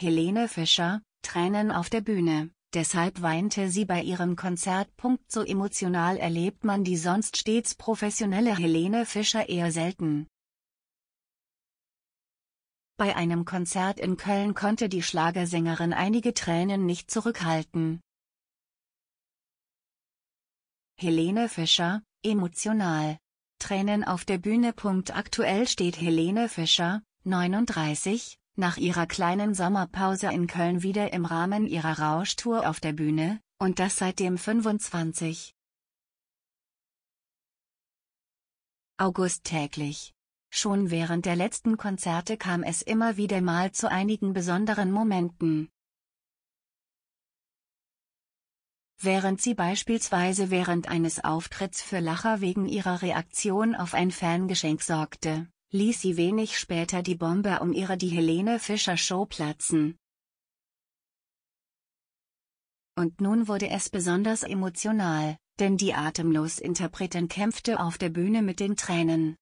Helene Fischer, Tränen auf der Bühne, deshalb weinte sie bei ihrem Konzert. So emotional erlebt man die sonst stets professionelle Helene Fischer eher selten. Bei einem Konzert in Köln konnte die Schlagersängerin einige Tränen nicht zurückhalten. Helene Fischer, emotional. Tränen auf der Bühne. Aktuell steht Helene Fischer, 39, nach ihrer kleinen Sommerpause in Köln wieder im Rahmen ihrer Rauschtour auf der Bühne, und das seit dem 25. August täglich. Schon während der letzten Konzerte kam es immer wieder mal zu einigen besonderen Momenten. Während sie beispielsweise während eines Auftritts für Lacher wegen ihrer Reaktion auf ein Fangeschenk sorgte ließ sie wenig später die Bombe um ihre Die Helene Fischer Show platzen. Und nun wurde es besonders emotional, denn die atemlos Interpretin kämpfte auf der Bühne mit den Tränen.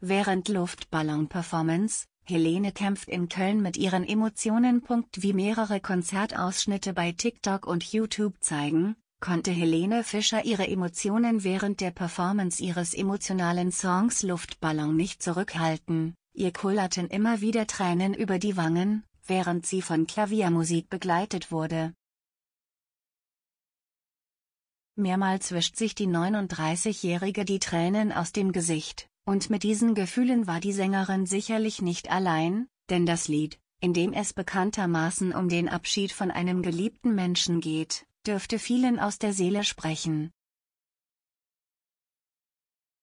Während Luftballon-Performance, Helene kämpft in Köln mit ihren Emotionen. Wie mehrere Konzertausschnitte bei TikTok und YouTube zeigen, konnte Helene Fischer ihre Emotionen während der Performance ihres emotionalen Songs Luftballon nicht zurückhalten, ihr kullerten immer wieder Tränen über die Wangen, während sie von Klaviermusik begleitet wurde. Mehrmals wischt sich die 39-Jährige die Tränen aus dem Gesicht, und mit diesen Gefühlen war die Sängerin sicherlich nicht allein, denn das Lied, in dem es bekanntermaßen um den Abschied von einem geliebten Menschen geht, dürfte vielen aus der Seele sprechen.